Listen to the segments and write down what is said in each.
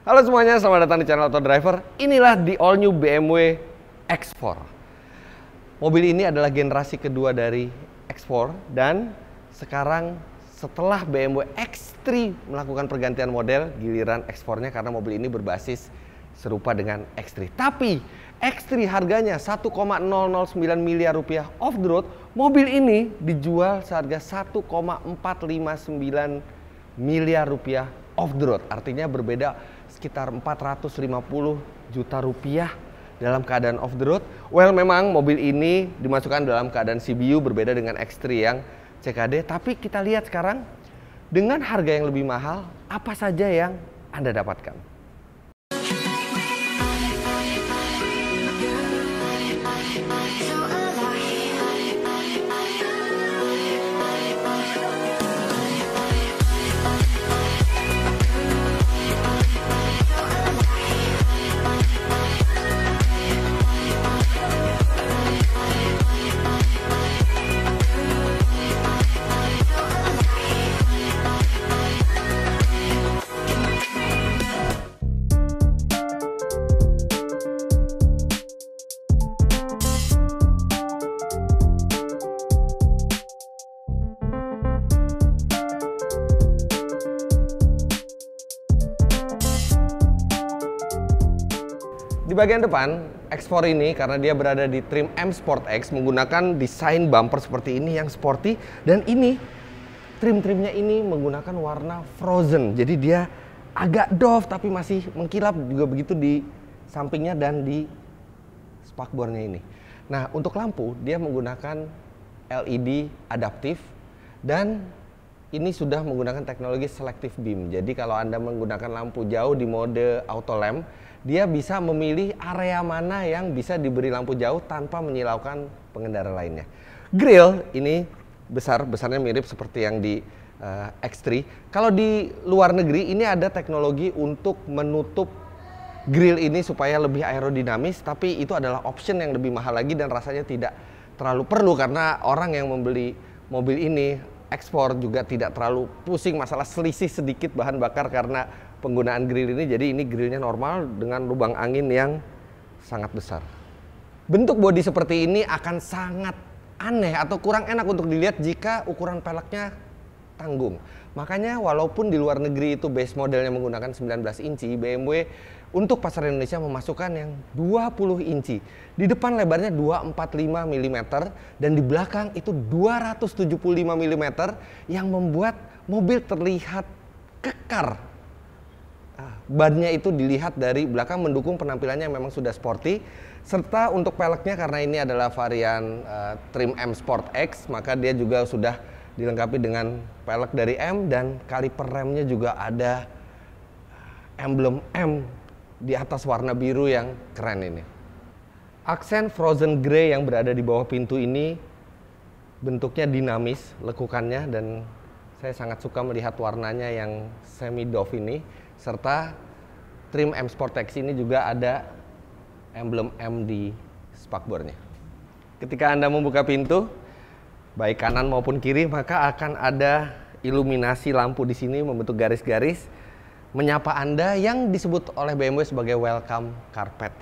Halo semuanya, selamat datang di channel Auto Driver. Inilah di all new BMW X4. Mobil ini adalah generasi kedua dari X4 dan sekarang setelah BMW X3 melakukan pergantian model, giliran X4-nya karena mobil ini berbasis serupa dengan X3. Tapi X3 harganya 1,009 miliar rupiah off the road, mobil ini dijual seharga 1,459 miliar rupiah off the road. Artinya berbeda sekitar 450 juta rupiah dalam keadaan off the road. Well, memang mobil ini dimasukkan dalam keadaan CBU berbeda dengan X3 yang CKD, tapi kita lihat sekarang dengan harga yang lebih mahal apa saja yang Anda dapatkan. bagian depan, X4 ini karena dia berada di trim M Sport X menggunakan desain bumper seperti ini yang sporty dan ini trim-trimnya ini menggunakan warna frozen. Jadi dia agak doff tapi masih mengkilap juga begitu di sampingnya dan di spakbornya ini. Nah, untuk lampu dia menggunakan LED adaptif dan ini sudah menggunakan teknologi selective beam. Jadi kalau Anda menggunakan lampu jauh di mode auto lamp, dia bisa memilih area mana yang bisa diberi lampu jauh tanpa menyilaukan pengendara lainnya. Grill ini besar, besarnya mirip seperti yang di uh, eh, X3. Kalau di luar negeri ini ada teknologi untuk menutup grill ini supaya lebih aerodinamis, tapi itu adalah option yang lebih mahal lagi dan rasanya tidak terlalu perlu karena orang yang membeli mobil ini ekspor juga tidak terlalu pusing masalah selisih sedikit bahan bakar karena penggunaan grill ini jadi ini grillnya normal dengan lubang angin yang sangat besar bentuk bodi seperti ini akan sangat aneh atau kurang enak untuk dilihat jika ukuran peleknya tanggung. Makanya walaupun di luar negeri itu base modelnya menggunakan 19 inci, BMW untuk pasar Indonesia memasukkan yang 20 inci. Di depan lebarnya 245 mm dan di belakang itu 275 mm yang membuat mobil terlihat kekar ah, bannya itu dilihat dari belakang mendukung penampilannya yang memang sudah sporty serta untuk peleknya karena ini adalah varian uh, trim M Sport X maka dia juga sudah dilengkapi dengan pelek dari M dan kaliper remnya juga ada emblem M di atas warna biru yang keren ini. Aksen frozen grey yang berada di bawah pintu ini bentuknya dinamis lekukannya dan saya sangat suka melihat warnanya yang semi doff ini serta trim M Sport Sportex ini juga ada emblem M di spakbornya. Ketika Anda membuka pintu, baik kanan maupun kiri, maka akan ada iluminasi lampu di sini membentuk garis-garis menyapa Anda yang disebut oleh BMW sebagai welcome carpet.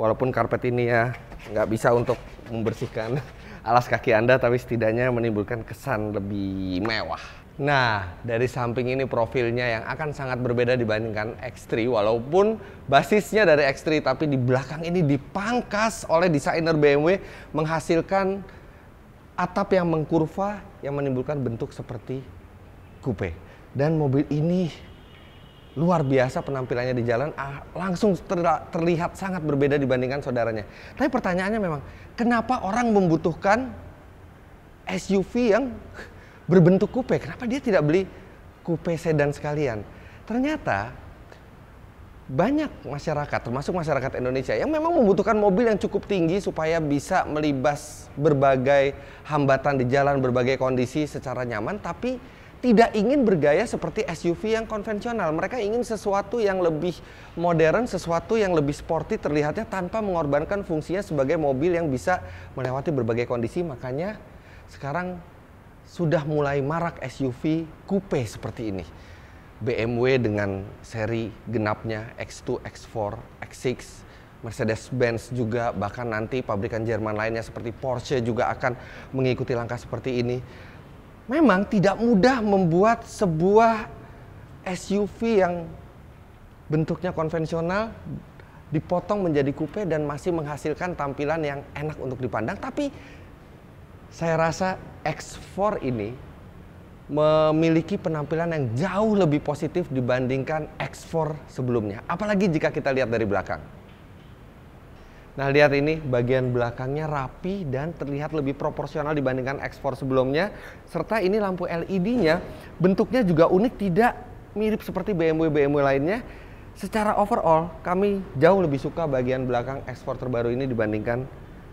Walaupun karpet ini ya nggak bisa untuk membersihkan alas kaki Anda, tapi setidaknya menimbulkan kesan lebih mewah. Nah, dari samping ini profilnya yang akan sangat berbeda dibandingkan X3 walaupun basisnya dari X3 tapi di belakang ini dipangkas oleh desainer BMW menghasilkan atap yang mengkurva yang menimbulkan bentuk seperti coupe. Dan mobil ini luar biasa penampilannya di jalan ah, langsung terlihat sangat berbeda dibandingkan saudaranya. Tapi pertanyaannya memang kenapa orang membutuhkan SUV yang berbentuk coupe? Kenapa dia tidak beli coupe sedan sekalian? Ternyata banyak masyarakat, termasuk masyarakat Indonesia, yang memang membutuhkan mobil yang cukup tinggi supaya bisa melibas berbagai hambatan di jalan, berbagai kondisi secara nyaman, tapi tidak ingin bergaya seperti SUV yang konvensional. Mereka ingin sesuatu yang lebih modern, sesuatu yang lebih sporty terlihatnya tanpa mengorbankan fungsinya sebagai mobil yang bisa melewati berbagai kondisi. Makanya sekarang sudah mulai marak SUV coupe seperti ini. BMW dengan seri genapnya X2, X4, X6, Mercedes-Benz juga bahkan nanti pabrikan Jerman lainnya seperti Porsche juga akan mengikuti langkah seperti ini. Memang tidak mudah membuat sebuah SUV yang bentuknya konvensional dipotong menjadi coupe dan masih menghasilkan tampilan yang enak untuk dipandang tapi saya rasa X4 ini memiliki penampilan yang jauh lebih positif dibandingkan X4 sebelumnya. Apalagi jika kita lihat dari belakang. Nah, lihat ini bagian belakangnya rapi dan terlihat lebih proporsional dibandingkan X4 sebelumnya. Serta ini lampu LED-nya bentuknya juga unik, tidak mirip seperti BMW-BMW lainnya. Secara overall, kami jauh lebih suka bagian belakang X4 terbaru ini dibandingkan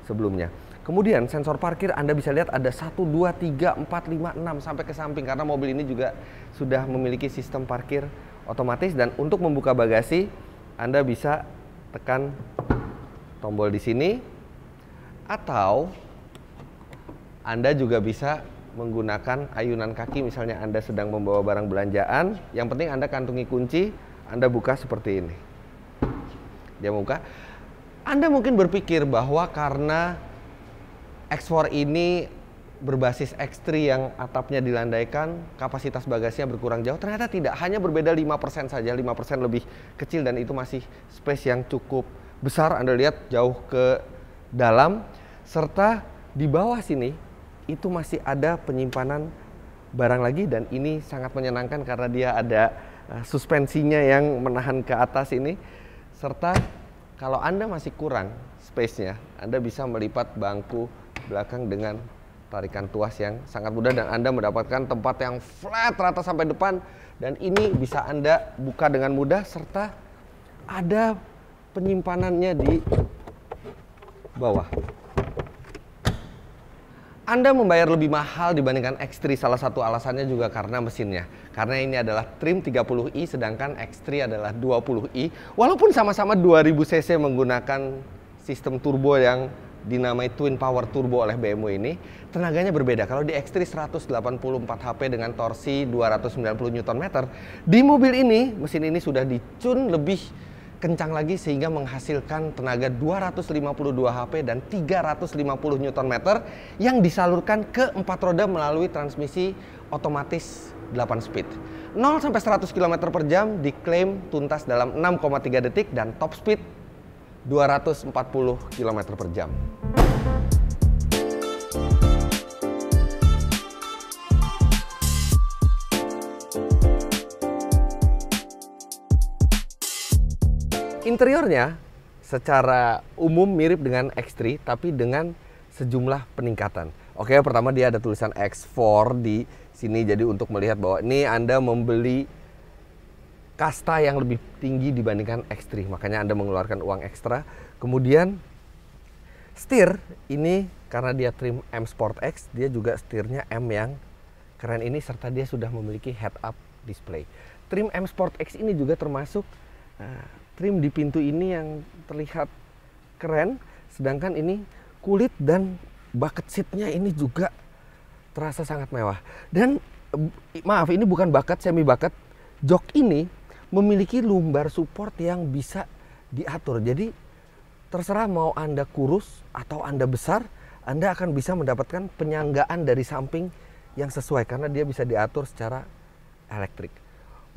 sebelumnya. Kemudian sensor parkir Anda bisa lihat ada 1, 2, 3, 4, 5, 6 sampai ke samping karena mobil ini juga sudah memiliki sistem parkir otomatis dan untuk membuka bagasi Anda bisa tekan tombol di sini atau Anda juga bisa menggunakan ayunan kaki misalnya Anda sedang membawa barang belanjaan yang penting Anda kantungi kunci Anda buka seperti ini dia buka Anda mungkin berpikir bahwa karena X4 ini berbasis X3 yang atapnya dilandaikan, kapasitas bagasinya berkurang jauh. Ternyata tidak, hanya berbeda 5% saja, 5% lebih kecil dan itu masih space yang cukup besar. Anda lihat jauh ke dalam serta di bawah sini itu masih ada penyimpanan barang lagi dan ini sangat menyenangkan karena dia ada eh, suspensinya yang menahan ke atas ini serta kalau Anda masih kurang space-nya, Anda bisa melipat bangku belakang dengan tarikan tuas yang sangat mudah dan Anda mendapatkan tempat yang flat rata sampai depan dan ini bisa Anda buka dengan mudah serta ada penyimpanannya di bawah. Anda membayar lebih mahal dibandingkan X3 salah satu alasannya juga karena mesinnya. Karena ini adalah trim 30i sedangkan X3 adalah 20i walaupun sama-sama 2000 cc menggunakan sistem turbo yang dinamai twin power turbo oleh BMW ini tenaganya berbeda. Kalau di X3 184 HP dengan torsi 290 Nm, di mobil ini mesin ini sudah dicun lebih kencang lagi sehingga menghasilkan tenaga 252 HP dan 350 Nm yang disalurkan ke empat roda melalui transmisi otomatis 8 speed. 0 sampai 100 km per jam diklaim tuntas dalam 6,3 detik dan top speed 240 km per jam. Interiornya secara umum mirip dengan X3 tapi dengan sejumlah peningkatan. Oke, pertama dia ada tulisan X4 di sini jadi untuk melihat bahwa ini Anda membeli kasta yang lebih tinggi dibandingkan X3. Makanya Anda mengeluarkan uang ekstra. Kemudian setir ini karena dia trim M Sport X, dia juga setirnya M yang keren ini serta dia sudah memiliki head up display. Trim M Sport X ini juga termasuk uh, trim di pintu ini yang terlihat keren, sedangkan ini kulit dan bucket seatnya ini juga terasa sangat mewah. Dan eh, maaf ini bukan bucket semi bucket, jok ini memiliki lumbar support yang bisa diatur. Jadi terserah mau Anda kurus atau Anda besar, Anda akan bisa mendapatkan penyanggaan dari samping yang sesuai karena dia bisa diatur secara elektrik.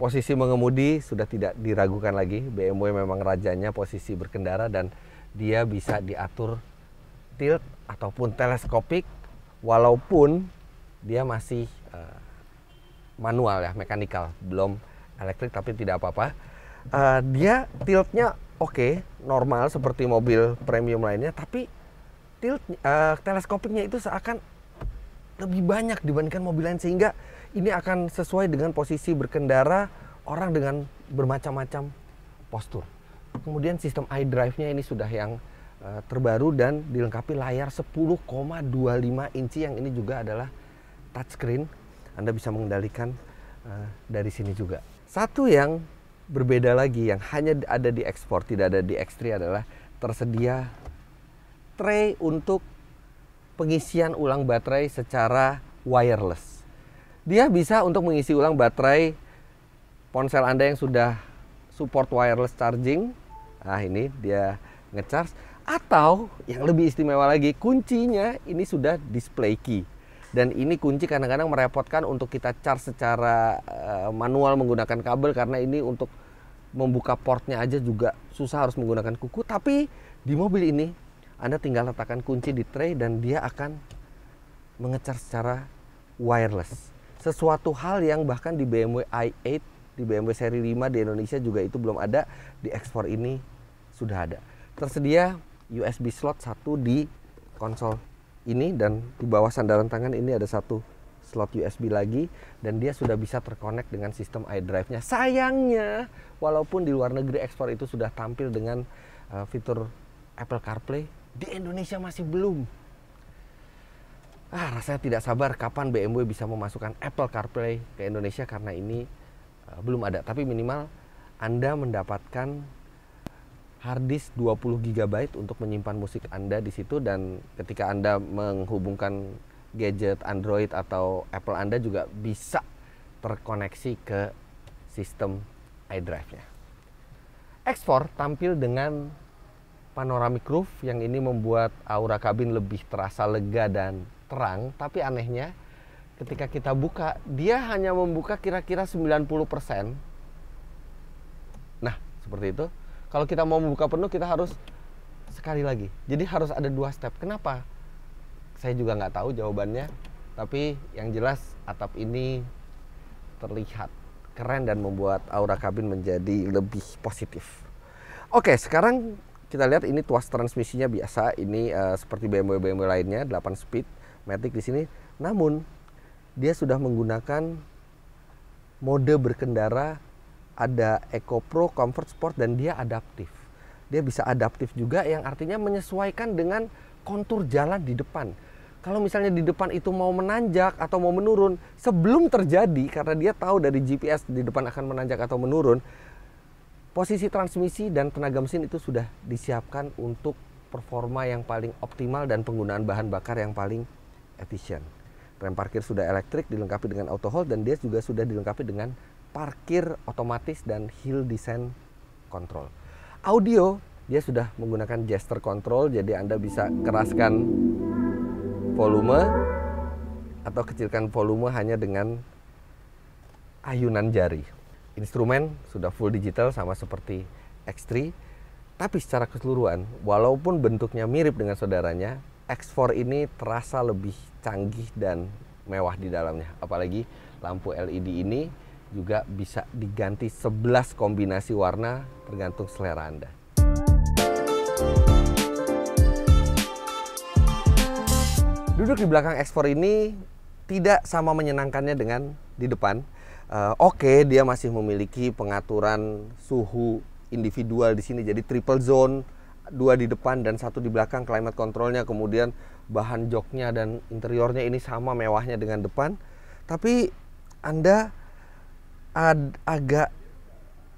Posisi mengemudi sudah tidak diragukan lagi. BMW memang rajanya posisi berkendara dan dia bisa diatur tilt ataupun teleskopik walaupun dia masih uh, manual ya, mekanikal, belum elektrik tapi tidak apa-apa. Uh, dia tiltnya oke, okay, normal seperti mobil premium lainnya, tapi tilt uh, teleskopiknya itu seakan lebih banyak dibandingkan mobil lain sehingga ini akan sesuai dengan posisi berkendara orang dengan bermacam-macam postur. Kemudian sistem iDrive-nya ini sudah yang uh, terbaru dan dilengkapi layar 10,25 inci yang ini juga adalah touchscreen. Anda bisa mengendalikan uh, dari sini juga. Satu yang berbeda lagi yang hanya ada di ekspor, tidak ada di ekstri adalah tersedia tray untuk pengisian ulang baterai secara wireless. Dia bisa untuk mengisi ulang baterai ponsel Anda yang sudah support wireless charging. Nah, ini dia ngecharge atau yang lebih istimewa lagi kuncinya ini sudah display key dan ini kunci kadang-kadang merepotkan untuk kita charge secara uh, manual menggunakan kabel karena ini untuk membuka portnya aja juga susah harus menggunakan kuku tapi di mobil ini Anda tinggal letakkan kunci di tray dan dia akan mengecar secara wireless sesuatu hal yang bahkan di BMW i8 di BMW seri 5 di Indonesia juga itu belum ada di ekspor ini sudah ada tersedia USB slot satu di konsol ini dan di bawah sandaran tangan ini ada satu slot USB lagi dan dia sudah bisa terkonek dengan sistem iDrive-nya. Sayangnya, walaupun di luar negeri ekspor itu sudah tampil dengan uh, fitur Apple CarPlay, di Indonesia masih belum. Ah, rasanya tidak sabar kapan BMW bisa memasukkan Apple CarPlay ke Indonesia karena ini uh, belum ada. Tapi minimal Anda mendapatkan hard 20 GB untuk menyimpan musik Anda di situ dan ketika Anda menghubungkan gadget Android atau Apple Anda juga bisa terkoneksi ke sistem iDrive-nya. X4 tampil dengan panoramic roof yang ini membuat aura kabin lebih terasa lega dan terang, tapi anehnya ketika kita buka, dia hanya membuka kira-kira 90%. Nah, seperti itu kalau kita mau membuka penuh kita harus sekali lagi jadi harus ada dua step kenapa saya juga nggak tahu jawabannya tapi yang jelas atap ini terlihat keren dan membuat aura kabin menjadi lebih positif oke sekarang kita lihat ini tuas transmisinya biasa ini uh, seperti BMW BMW lainnya 8 speed matic di sini namun dia sudah menggunakan mode berkendara ada Eco Pro, Comfort Sport dan dia adaptif. Dia bisa adaptif juga yang artinya menyesuaikan dengan kontur jalan di depan. Kalau misalnya di depan itu mau menanjak atau mau menurun, sebelum terjadi karena dia tahu dari GPS di depan akan menanjak atau menurun, posisi transmisi dan tenaga mesin itu sudah disiapkan untuk performa yang paling optimal dan penggunaan bahan bakar yang paling efisien. Rem parkir sudah elektrik dilengkapi dengan auto hold dan dia juga sudah dilengkapi dengan parkir otomatis dan hill descent control. Audio dia sudah menggunakan gesture control jadi Anda bisa keraskan volume atau kecilkan volume hanya dengan ayunan jari. Instrumen sudah full digital sama seperti X3 tapi secara keseluruhan walaupun bentuknya mirip dengan saudaranya X4 ini terasa lebih canggih dan mewah di dalamnya apalagi lampu LED ini juga bisa diganti 11 kombinasi warna tergantung selera Anda. Duduk di belakang X4 ini tidak sama menyenangkannya dengan di depan. Uh, Oke, okay, dia masih memiliki pengaturan suhu individual di sini jadi triple zone, dua di depan dan satu di belakang climate controlnya kemudian bahan joknya dan interiornya ini sama mewahnya dengan depan. Tapi Anda ad, agak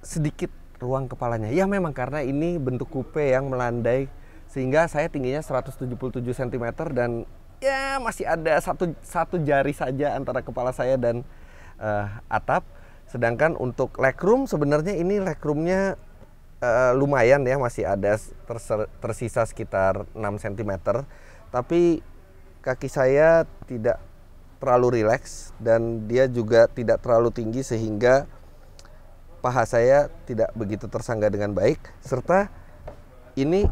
sedikit ruang kepalanya. Ya memang karena ini bentuk coupe yang melandai sehingga saya tingginya 177 cm dan ya masih ada satu satu jari saja antara kepala saya dan uh, atap. Sedangkan untuk legroom sebenarnya ini legroomnya uh, lumayan ya masih ada terser, tersisa sekitar 6 cm. Tapi kaki saya tidak terlalu rileks dan dia juga tidak terlalu tinggi sehingga paha saya tidak begitu tersangga dengan baik serta ini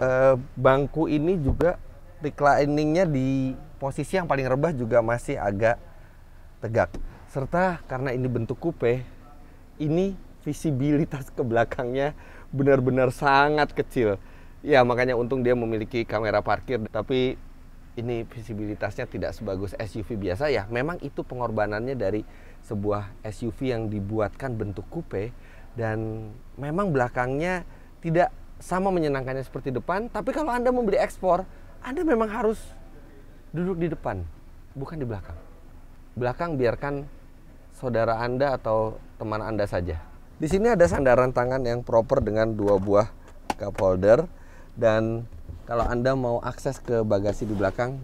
eh, bangku ini juga recliningnya di posisi yang paling rebah juga masih agak tegak serta karena ini bentuk coupe ini visibilitas ke belakangnya benar-benar sangat kecil ya makanya untung dia memiliki kamera parkir tapi ini visibilitasnya tidak sebagus SUV biasa ya memang itu pengorbanannya dari sebuah SUV yang dibuatkan bentuk coupe dan memang belakangnya tidak sama menyenangkannya seperti depan tapi kalau Anda membeli ekspor Anda memang harus duduk di depan bukan di belakang belakang biarkan saudara Anda atau teman Anda saja di sini ada sandaran tangan yang proper dengan dua buah cup holder dan kalau Anda mau akses ke bagasi di belakang,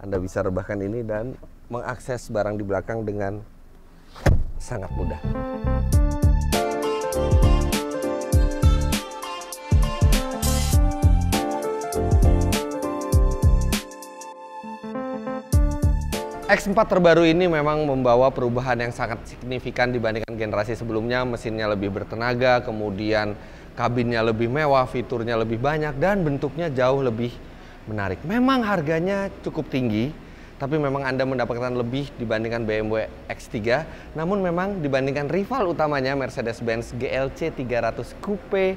Anda bisa rebahkan ini dan mengakses barang di belakang dengan sangat mudah. X4 terbaru ini memang membawa perubahan yang sangat signifikan dibandingkan generasi sebelumnya. Mesinnya lebih bertenaga, kemudian kabinnya lebih mewah, fiturnya lebih banyak, dan bentuknya jauh lebih menarik. Memang harganya cukup tinggi, tapi memang Anda mendapatkan lebih dibandingkan BMW X3. Namun memang dibandingkan rival utamanya Mercedes-Benz GLC 300 Coupe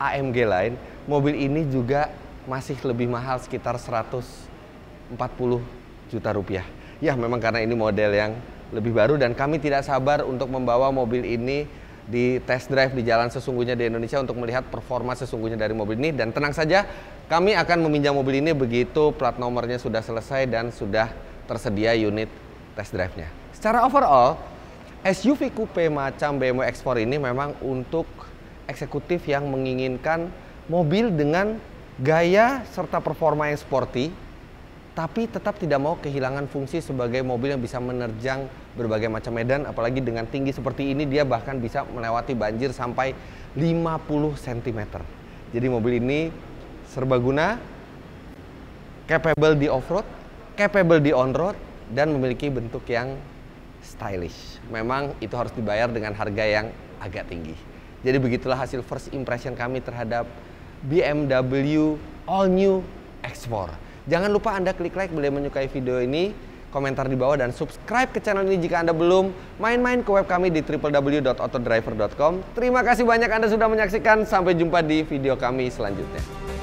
AMG lain, mobil ini juga masih lebih mahal sekitar 140 juta rupiah. Ya memang karena ini model yang lebih baru dan kami tidak sabar untuk membawa mobil ini di test drive di jalan sesungguhnya di Indonesia untuk melihat performa sesungguhnya dari mobil ini dan tenang saja kami akan meminjam mobil ini begitu plat nomornya sudah selesai dan sudah tersedia unit test drive-nya. Secara overall, SUV coupe macam BMW X4 ini memang untuk eksekutif yang menginginkan mobil dengan gaya serta performa yang sporty tapi tetap tidak mau kehilangan fungsi sebagai mobil yang bisa menerjang berbagai macam medan apalagi dengan tinggi seperti ini dia bahkan bisa melewati banjir sampai 50 cm. Jadi mobil ini serbaguna, capable di off-road, capable di on-road dan memiliki bentuk yang stylish. Memang itu harus dibayar dengan harga yang agak tinggi. Jadi begitulah hasil first impression kami terhadap BMW all new ekspor. Jangan lupa Anda klik like bila menyukai video ini, komentar di bawah dan subscribe ke channel ini jika Anda belum. Main-main ke web kami di www.autodriver.com. Terima kasih banyak Anda sudah menyaksikan. Sampai jumpa di video kami selanjutnya.